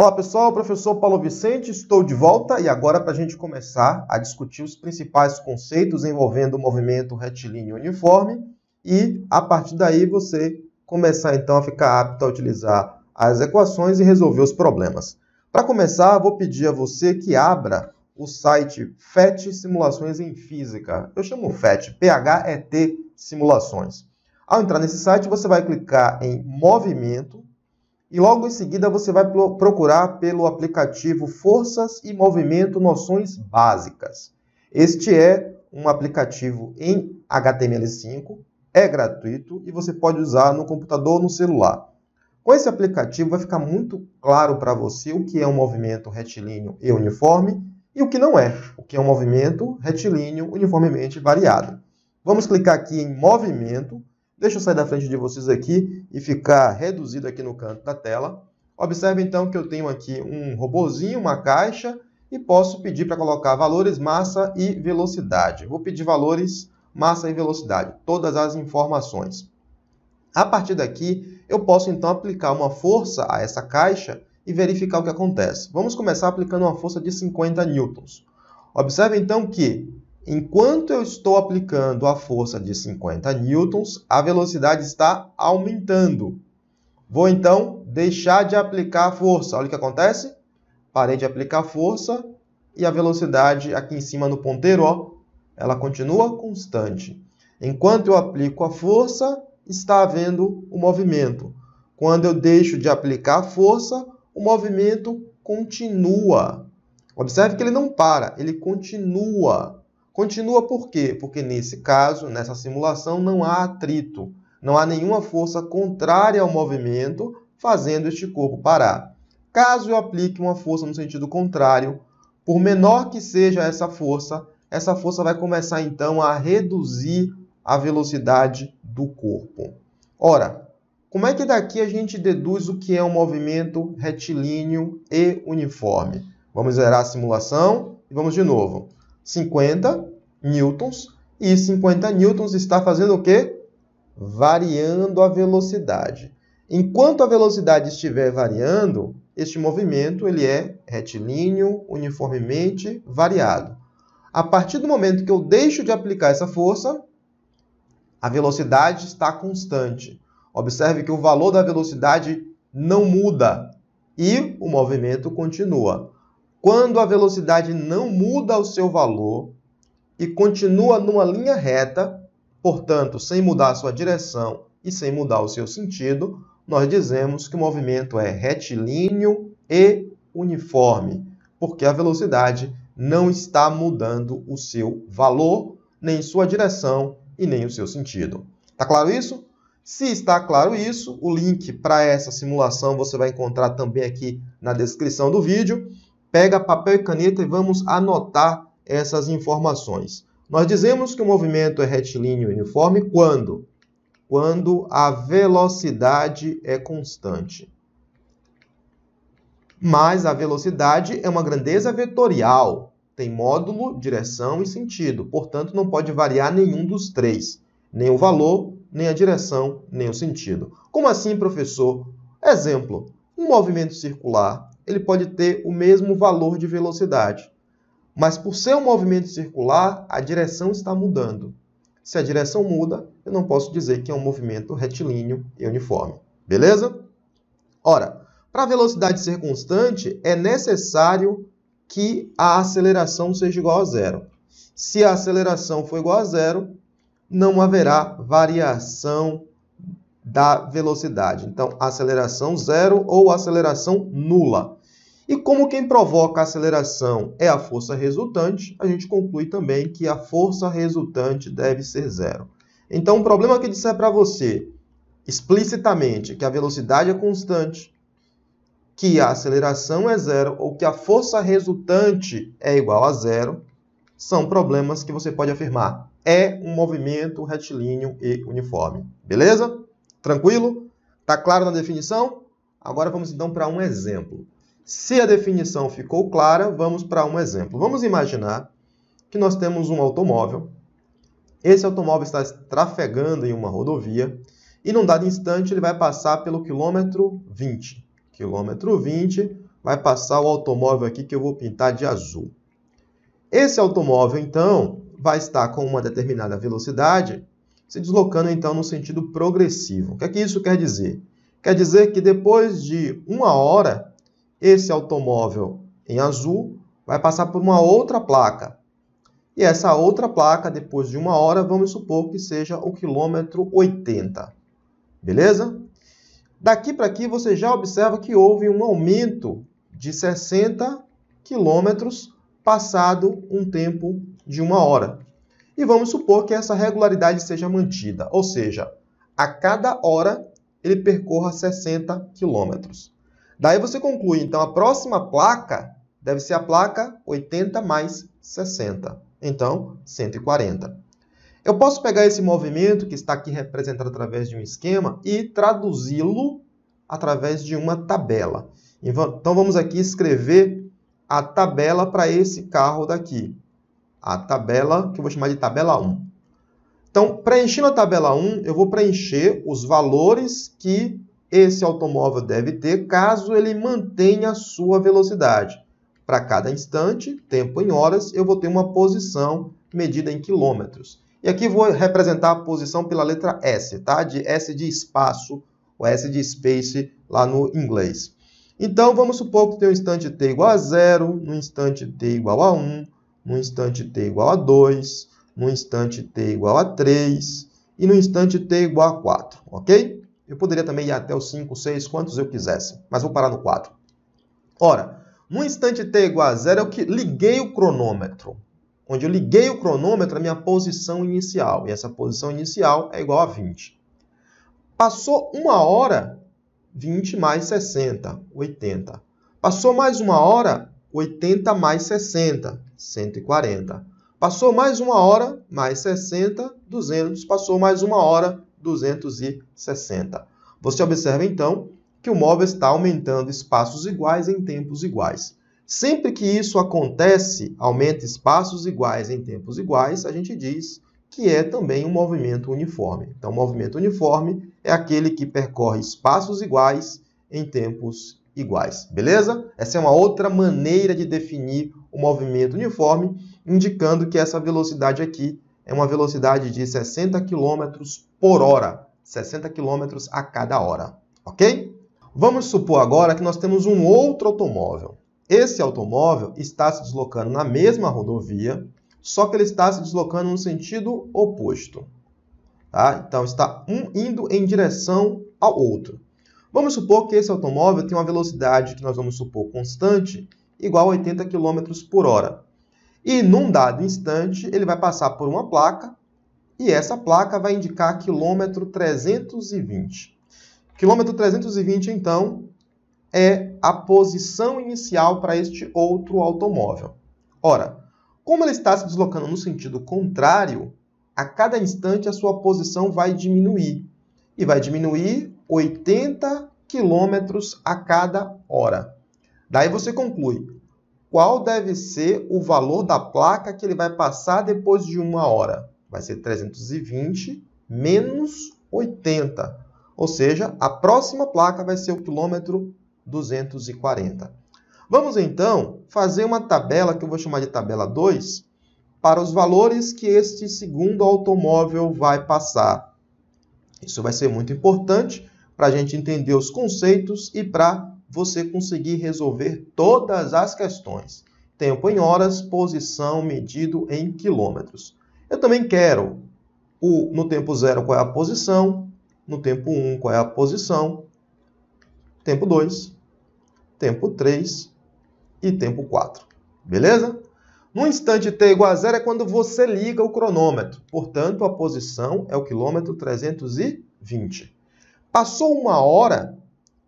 Olá pessoal, professor Paulo Vicente, estou de volta e agora para a gente começar a discutir os principais conceitos envolvendo o movimento retilíneo uniforme e a partir daí você começar então a ficar apto a utilizar as equações e resolver os problemas. Para começar, vou pedir a você que abra o site FET Simulações em Física. Eu chamo FET, P-H-E-T Simulações. Ao entrar nesse site, você vai clicar em Movimento e logo em seguida você vai procurar pelo aplicativo Forças e Movimento Noções Básicas. Este é um aplicativo em HTML5, é gratuito e você pode usar no computador ou no celular. Com esse aplicativo vai ficar muito claro para você o que é um movimento retilíneo e uniforme e o que não é, o que é um movimento retilíneo uniformemente variado. Vamos clicar aqui em movimento Deixa eu sair da frente de vocês aqui e ficar reduzido aqui no canto da tela. Observe então que eu tenho aqui um robozinho, uma caixa, e posso pedir para colocar valores massa e velocidade. Vou pedir valores massa e velocidade, todas as informações. A partir daqui, eu posso então aplicar uma força a essa caixa e verificar o que acontece. Vamos começar aplicando uma força de 50 newtons. Observe então que Enquanto eu estou aplicando a força de 50 newtons, a velocidade está aumentando. Vou então deixar de aplicar a força. Olha o que acontece. Parei de aplicar a força e a velocidade aqui em cima no ponteiro, ó, ela continua constante. Enquanto eu aplico a força, está havendo o um movimento. Quando eu deixo de aplicar a força, o movimento continua. Observe que ele não para, ele continua. Continua por quê? Porque nesse caso, nessa simulação, não há atrito, não há nenhuma força contrária ao movimento fazendo este corpo parar. Caso eu aplique uma força no sentido contrário, por menor que seja essa força, essa força vai começar então a reduzir a velocidade do corpo. Ora, como é que daqui a gente deduz o que é um movimento retilíneo e uniforme? Vamos zerar a simulação e vamos de novo. 50 newtons e 50 newtons está fazendo o quê? Variando a velocidade. Enquanto a velocidade estiver variando, este movimento ele é retilíneo, uniformemente variado. A partir do momento que eu deixo de aplicar essa força, a velocidade está constante. Observe que o valor da velocidade não muda e o movimento continua quando a velocidade não muda o seu valor e continua numa linha reta, portanto, sem mudar a sua direção e sem mudar o seu sentido, nós dizemos que o movimento é retilíneo e uniforme, porque a velocidade não está mudando o seu valor, nem sua direção e nem o seu sentido. Tá claro isso? Se está claro isso, o link para essa simulação você vai encontrar também aqui na descrição do vídeo pega papel e caneta e vamos anotar essas informações. Nós dizemos que o movimento é retilíneo e uniforme quando? Quando a velocidade é constante. Mas a velocidade é uma grandeza vetorial, tem módulo, direção e sentido, portanto não pode variar nenhum dos três, nem o valor, nem a direção, nem o sentido. Como assim, professor? Exemplo, um movimento circular ele pode ter o mesmo valor de velocidade. Mas por ser um movimento circular, a direção está mudando. Se a direção muda, eu não posso dizer que é um movimento retilíneo e uniforme. Beleza? Ora, para a velocidade ser constante, é necessário que a aceleração seja igual a zero. Se a aceleração for igual a zero, não haverá variação da velocidade. Então, aceleração zero ou aceleração nula. E como quem provoca a aceleração é a força resultante, a gente conclui também que a força resultante deve ser zero. Então, o problema que disser para você explicitamente que a velocidade é constante, que a aceleração é zero ou que a força resultante é igual a zero, são problemas que você pode afirmar é um movimento retilíneo e uniforme. Beleza? Tranquilo? Tá claro na definição? Agora vamos então para um exemplo. Se a definição ficou clara, vamos para um exemplo. Vamos imaginar que nós temos um automóvel. Esse automóvel está trafegando em uma rodovia e num dado instante ele vai passar pelo quilômetro 20. Quilômetro 20 vai passar o automóvel aqui que eu vou pintar de azul. Esse automóvel então vai estar com uma determinada velocidade, se deslocando então no sentido progressivo. O que é que isso quer dizer? Quer dizer que depois de uma hora esse automóvel em azul vai passar por uma outra placa. E essa outra placa, depois de uma hora, vamos supor que seja o quilômetro 80. Beleza? Daqui para aqui você já observa que houve um aumento de 60 quilômetros passado um tempo de uma hora. E vamos supor que essa regularidade seja mantida, ou seja, a cada hora ele percorra 60 quilômetros. Daí você conclui, então a próxima placa deve ser a placa 80 mais 60. Então, 140. Eu posso pegar esse movimento que está aqui representado através de um esquema e traduzi-lo através de uma tabela. Então vamos aqui escrever a tabela para esse carro daqui. A tabela que eu vou chamar de tabela 1. Então, preenchendo a tabela 1, eu vou preencher os valores que esse automóvel deve ter caso ele mantenha a sua velocidade. Para cada instante, tempo em horas, eu vou ter uma posição medida em quilômetros. E aqui vou representar a posição pela letra S, tá? De S de espaço, ou S de space lá no inglês. Então, vamos supor que tem um instante t é igual a zero, no um instante t é igual a 1, um, no um instante t igual a 2, no instante t é igual a 3 e no instante t igual a 4, ok? Eu poderia também ir até o 5, 6, quantos eu quisesse, mas vou parar no 4. Ora, no instante t igual a zero, é eu liguei o cronômetro. Onde eu liguei o cronômetro a minha posição inicial. E essa posição inicial é igual a 20. Passou uma hora, 20 mais 60, 80. Passou mais uma hora, 80 mais 60, 140. Passou mais uma hora, mais 60, 200. Passou mais uma hora, 260. Você observa então que o móvel está aumentando espaços iguais em tempos iguais. Sempre que isso acontece, aumenta espaços iguais em tempos iguais, a gente diz que é também um movimento uniforme. Então, movimento uniforme é aquele que percorre espaços iguais em tempos iguais. Beleza? Essa é uma outra maneira de definir o movimento uniforme, indicando que essa velocidade aqui é uma velocidade de 60 km por hora, 60 km a cada hora, ok? Vamos supor agora que nós temos um outro automóvel. Esse automóvel está se deslocando na mesma rodovia, só que ele está se deslocando no sentido oposto. Tá? Então, está um indo em direção ao outro. Vamos supor que esse automóvel tem uma velocidade que nós vamos supor constante igual a 80 km por hora. E num dado instante, ele vai passar por uma placa e essa placa vai indicar quilômetro 320. Quilômetro 320, então, é a posição inicial para este outro automóvel. Ora, como ele está se deslocando no sentido contrário, a cada instante a sua posição vai diminuir. E vai diminuir 80 quilômetros a cada hora. Daí você conclui, qual deve ser o valor da placa que ele vai passar depois de uma hora. Vai ser 320 menos 80, ou seja, a próxima placa vai ser o quilômetro 240. Vamos então fazer uma tabela que eu vou chamar de tabela 2 para os valores que este segundo automóvel vai passar. Isso vai ser muito importante para a gente entender os conceitos e para você conseguir resolver todas as questões. Tempo em horas, posição medido em quilômetros. Eu também quero o, no tempo zero qual é a posição, no tempo 1 um, qual é a posição, tempo 2, tempo 3 e tempo 4. Beleza? No instante t igual a zero é quando você liga o cronômetro. Portanto, a posição é o quilômetro 320. Passou uma hora,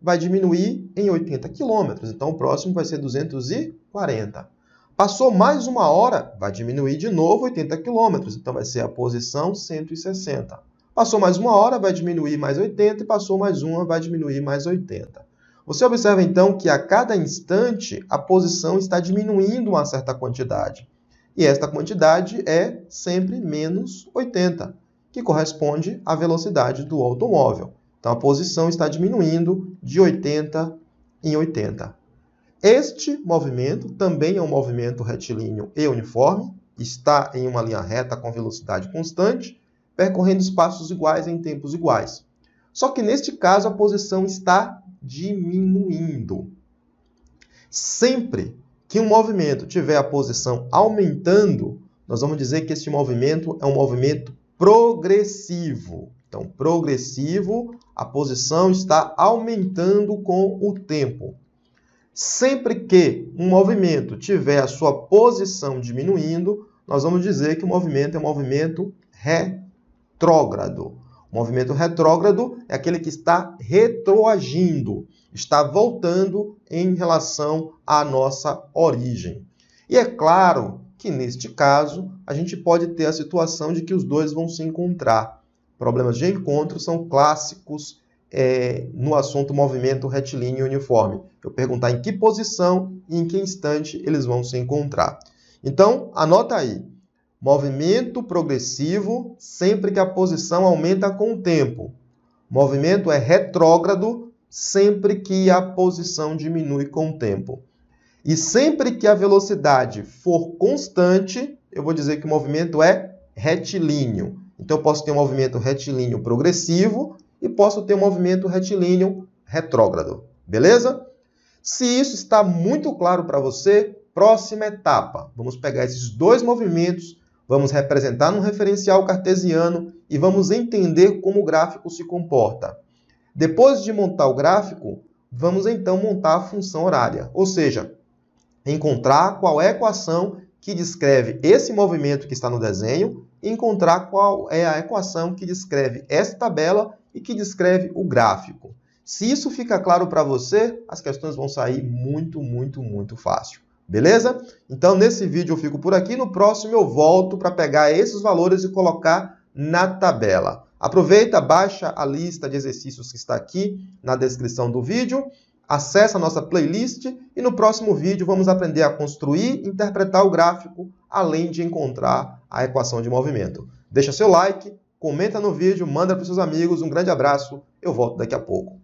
vai diminuir em 80 quilômetros. Então, o próximo vai ser 240. Passou mais uma hora, vai diminuir de novo 80 quilômetros. Então, vai ser a posição 160. Passou mais uma hora, vai diminuir mais 80. E passou mais uma, vai diminuir mais 80. Você observa, então, que a cada instante a posição está diminuindo uma certa quantidade. E esta quantidade é sempre menos 80, que corresponde à velocidade do automóvel. Então a posição está diminuindo de 80 em 80. Este movimento também é um movimento retilíneo e uniforme, está em uma linha reta com velocidade constante, percorrendo espaços iguais em tempos iguais. Só que neste caso a posição está diminuindo. Sempre que um movimento tiver a posição aumentando, nós vamos dizer que este movimento é um movimento progressivo. Então, progressivo, a posição está aumentando com o tempo. Sempre que um movimento tiver a sua posição diminuindo, nós vamos dizer que o movimento é um movimento retrógrado. O movimento retrógrado é aquele que está retroagindo, está voltando em relação à nossa origem. E é claro que neste caso a gente pode ter a situação de que os dois vão se encontrar problemas de encontro são clássicos é, no assunto movimento retilíneo uniforme. Eu perguntar em que posição e em que instante eles vão se encontrar. Então, anota aí. Movimento progressivo sempre que a posição aumenta com o tempo. Movimento é retrógrado sempre que a posição diminui com o tempo. E sempre que a velocidade for constante, eu vou dizer que o movimento é retilíneo. Então eu posso ter um movimento retilíneo progressivo e posso ter um movimento retilíneo retrógrado. Beleza? Se isso está muito claro para você, próxima etapa. Vamos pegar esses dois movimentos, vamos representar num referencial cartesiano e vamos entender como o gráfico se comporta. Depois de montar o gráfico, vamos então montar a função horária, ou seja, encontrar qual é a equação que descreve esse movimento que está no desenho e encontrar qual é a equação que descreve essa tabela e que descreve o gráfico. Se isso fica claro para você, as questões vão sair muito, muito, muito fácil. Beleza? Então, nesse vídeo eu fico por aqui. No próximo eu volto para pegar esses valores e colocar na tabela. Aproveita, baixa a lista de exercícios que está aqui na descrição do vídeo Acesse a nossa playlist e no próximo vídeo vamos aprender a construir e interpretar o gráfico, além de encontrar a equação de movimento. Deixa seu like, comenta no vídeo, manda para seus amigos, um grande abraço, eu volto daqui a pouco.